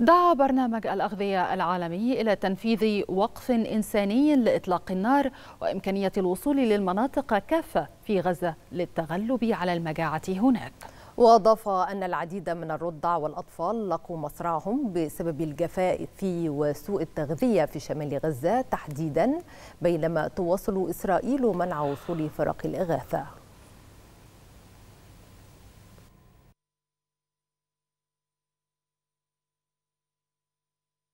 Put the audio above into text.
دعا برنامج الأغذية العالمي إلى تنفيذ وقف إنساني لإطلاق النار وإمكانية الوصول للمناطق كافة في غزة للتغلب على المجاعة هناك وأضاف أن العديد من الرضع والأطفال لقوا مصرعهم بسبب الجفاء في وسوء التغذية في شمال غزة تحديدا بينما تواصل إسرائيل منع وصول فرق الإغاثة